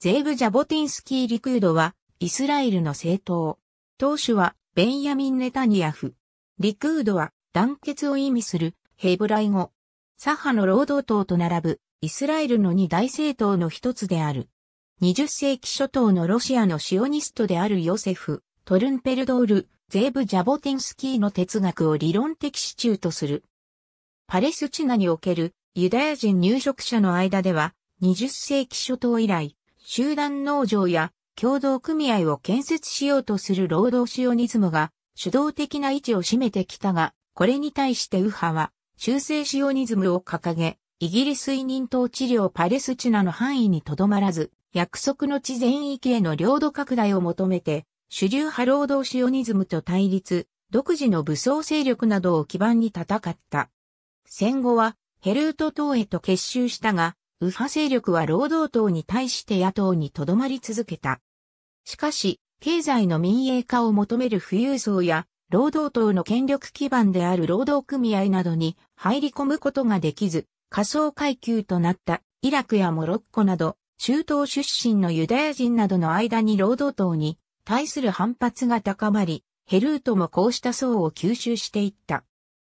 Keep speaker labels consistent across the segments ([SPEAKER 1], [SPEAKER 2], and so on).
[SPEAKER 1] ゼーブ・ジャボティンスキー・リクードは、イスラエルの政党。党首は、ベンヤミン・ネタニヤフ。リクードは、団結を意味する、ヘブライ語。左派の労働党と並ぶ、イスラエルの二大政党の一つである。20世紀初頭のロシアのシオニストであるヨセフ、トルンペルドール、ゼーブ・ジャボティンスキーの哲学を理論的支柱とする。パレスチナにおけるユダヤ人入植者の間では、20世紀初頭以来、集団農場や共同組合を建設しようとする労働シオニズムが主導的な位置を占めてきたが、これに対して右派は修正シオニズムを掲げ、イギリス移民統治領パレスチナの範囲にとどまらず、約束の地全域への領土拡大を求めて、主流派労働シオニズムと対立、独自の武装勢力などを基盤に戦った。戦後は、ヘルート島へと結集したが、右派勢力は労働党に対して野党にとどまり続けた。しかし、経済の民営化を求める富裕層や、労働党の権力基盤である労働組合などに入り込むことができず、仮想階級となったイラクやモロッコなど、中東出身のユダヤ人などの間に労働党に対する反発が高まり、ヘルートもこうした層を吸収していった。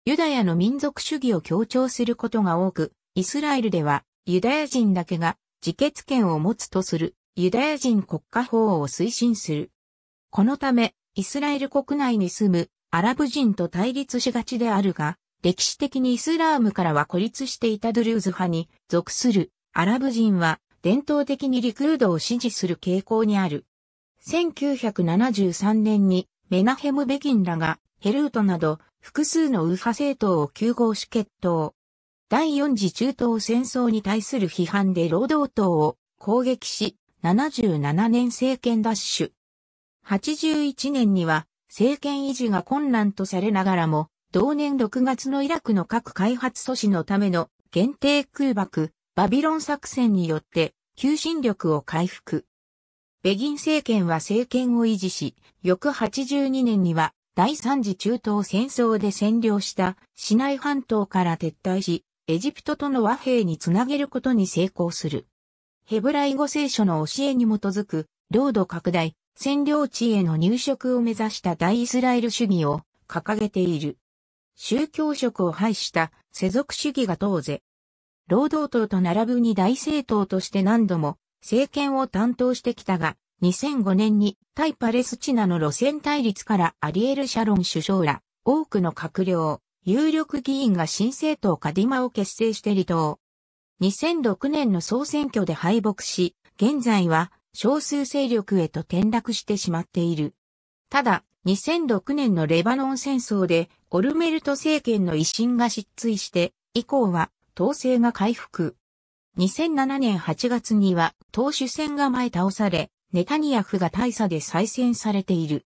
[SPEAKER 1] ユダヤの民族主義を強調することが多く、イスラエルではユダヤ人だけが自決権を持つとするユダヤ人国家法を推進する。このため、イスラエル国内に住むアラブ人と対立しがちであるが、歴史的にイスラームからは孤立していたドゥルーズ派に属するアラブ人は伝統的にリクードを支持する傾向にある。1973年にメナヘム・ベギンらがヘルートなど複数の右派政党を休合し決闘。第四次中東戦争に対する批判で労働党を攻撃し、77年政権奪取。81年には政権維持が困難とされながらも、同年6月のイラクの核開発阻止のための限定空爆、バビロン作戦によって求心力を回復。ベギン政権は政権を維持し、翌82年には第三次中東戦争で占領したシナイ半島から撤退し、エジプトとの和平につなげることに成功する。ヘブライ語聖書の教えに基づく、領土拡大、占領地への入植を目指した大イスラエル主義を掲げている。宗教色を排した世俗主義が当然。労働党と並ぶに大政党として何度も政権を担当してきたが、2005年に対パレスチナの路線対立からアリエル・シャロン首相ら多くの閣僚、有力議員が新政党カディマを結成して離党。2006年の総選挙で敗北し、現在は少数勢力へと転落してしまっている。ただ、2006年のレバノン戦争でオルメルト政権の威信が失墜して、以降は統制が回復。2007年8月には党首選が前倒され、ネタニヤフが大差で再選されている。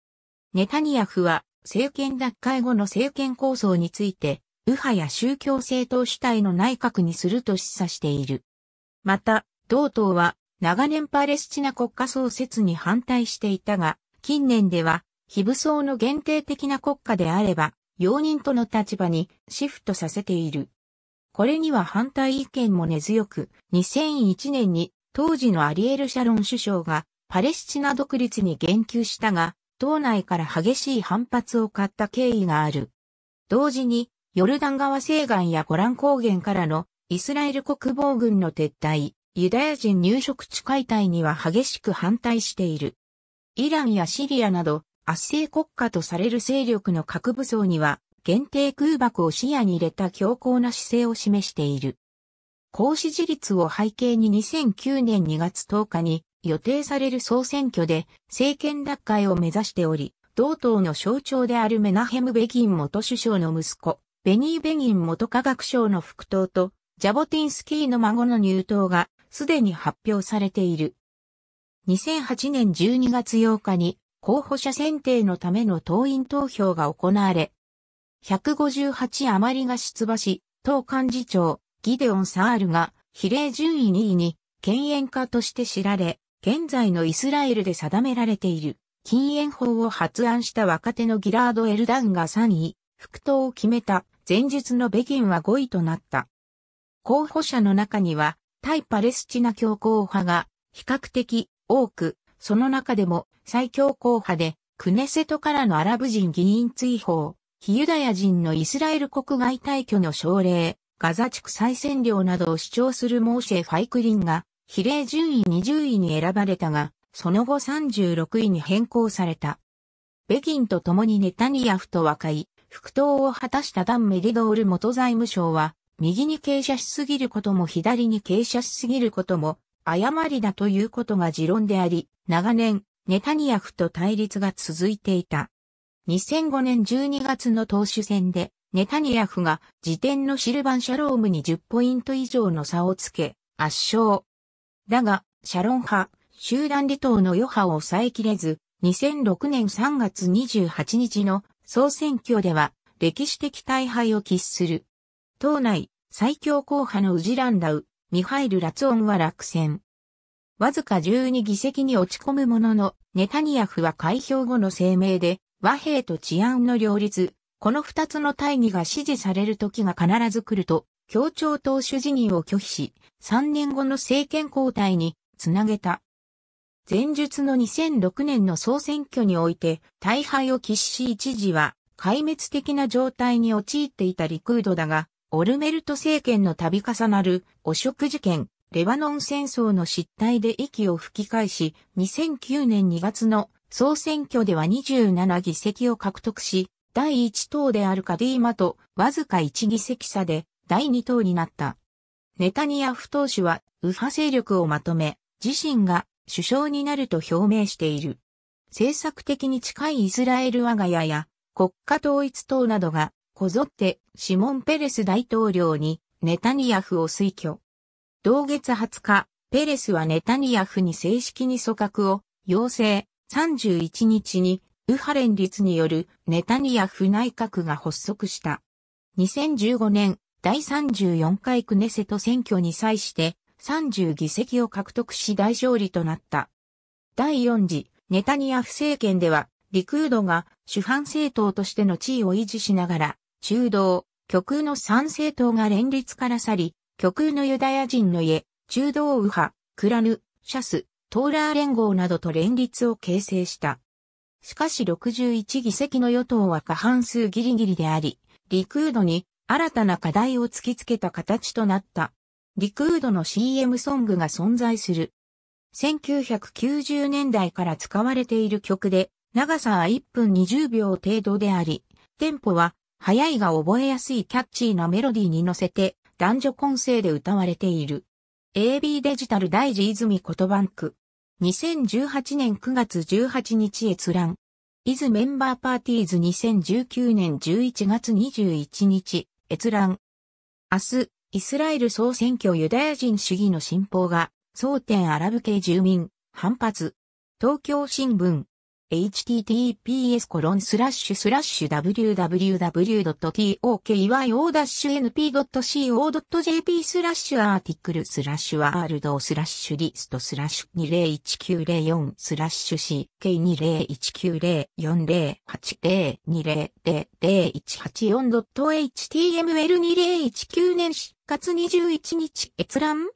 [SPEAKER 1] ネタニヤフは政権脱会後の政権構想について、右派や宗教政党主体の内閣にすると示唆している。また、同党は長年パレスチナ国家創設に反対していたが、近年では、非武装の限定的な国家であれば、容認との立場にシフトさせている。これには反対意見も根強く、2001年に当時のアリエル・シャロン首相がパレスチナ独立に言及したが、党内から激しい反発を買った経緯がある。同時に、ヨルダン川西岸やゴラン高原からのイスラエル国防軍の撤退、ユダヤ人入植地解体には激しく反対している。イランやシリアなど、圧政国家とされる勢力の核武装には、限定空爆を視野に入れた強硬な姿勢を示している。高支持率を背景に2009年2月10日に予定される総選挙で政権奪回を目指しており、同党の象徴であるメナヘム・ベギン元首相の息子、ベニー・ベギン元科学省の副党と、ジャボティンスキーの孫の入党がすでに発表されている。2008年12月8日に候補者選定のための党員投票が行われ、158余りが出馬し、党幹事長、ギデオン・サールが比例順位2位に、犬猿家として知られ、現在のイスラエルで定められている禁煙法を発案した若手のギラード・エルダンが3位、復党を決めた前述のベギンは5位となった。候補者の中には、対パレスチナ強硬派が比較的多く、その中でも最強硬派で、クネセトからのアラブ人議員追放、非ユダヤ人のイスラエル国外退去の奨励、ガザ地区再占領などを主張するモーシェ・ファイクリンが比例順位20位に選ばれたが、その後36位に変更された。北京と共にネタニヤフと和解、復党を果たしたダン・メリドール元財務省は、右に傾斜しすぎることも左に傾斜しすぎることも、誤りだということが持論であり、長年、ネタニヤフと対立が続いていた。2005年12月の党首選で、ネタニヤフが時点のシルバン・シャロームに10ポイント以上の差をつけ、圧勝。だが、シャロン派、集団離党の余波を抑えきれず、2006年3月28日の総選挙では歴史的大敗を喫する。党内最強候補のウジランダウ、ミハイル・ラツオンは落選。わずか12議席に落ち込むものの、ネタニヤフは開票後の声明で、和平と治安の両立、この二つの大義が支持される時が必ず来ると協調党首辞任を拒否し、3年後の政権交代につなげた。前述の2006年の総選挙において、大敗を喫し一時は壊滅的な状態に陥っていたリクードだが、オルメルト政権の度重なる汚職事件、レバノン戦争の失態で息を吹き返し、2009年2月の総選挙では27議席を獲得し、第1党であるカディーマとわずか1議席差で第2党になった。ネタニヤフ党首は右派勢力をまとめ、自身が首相になると表明している。政策的に近いイスラエル我が家や国家統一党などがこぞってシモン・ペレス大統領にネタニヤフを推挙。同月20日、ペレスはネタニヤフに正式に組閣を要請。31日に右派連立によるネタニヤフ内閣が発足した。2015年第34回クネセト選挙に際して30議席を獲得し大勝利となった。第4次ネタニヤフ政権ではリクードが主犯政党としての地位を維持しながら中道、極右の三政党が連立から去り、極右のユダヤ人の家、中道右派、クラヌ、シャス、トーラー連合などと連立を形成した。しかし61議席の与党は過半数ギリギリであり、リクードに新たな課題を突きつけた形となった。リクードの CM ソングが存在する。1990年代から使われている曲で、長さは1分20秒程度であり、テンポは速いが覚えやすいキャッチーなメロディーに乗せて男女混声で歌われている。AB デジタル大事泉言バンク。2018年9月18日閲覧。イズメンバーパーティーズ2019年11月21日。閲覧。明日、イスラエル総選挙ユダヤ人主義の進歩が、争点アラブ系住民、反発。東京新聞。https://www.tokyo-np.co.jp スラッシュアーティクルスラッシュワールドスラッシュリストスラッシュ201904スラッシュ CK2019040802000184.html2019 年4月21日閲覧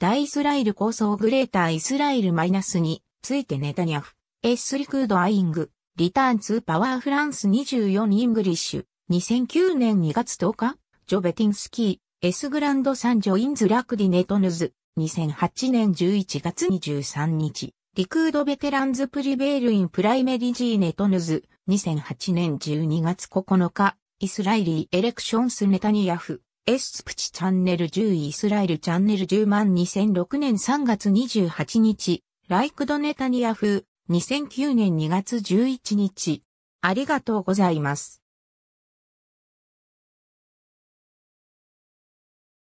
[SPEAKER 1] 大イスラエル構想グレーターイスラエルマイナスについてネタニャフ、エッスリクードアイング、リターンツーパワーフランス24イングリッシュ、2009年2月10日、ジョベティンスキー、エスグランドサンジョインズラクディネトヌズ、2008年11月23日、リクードベテランズプリベールインプライメリジーネトヌズ、2008年12月9日、イスラエリーエレクションスネタニヤフ、エスプチチャンネル10イスラエルチャンネル10万2006年3月28日、ライクドネタニヤフ、2009年2月11日。ありがとうございます。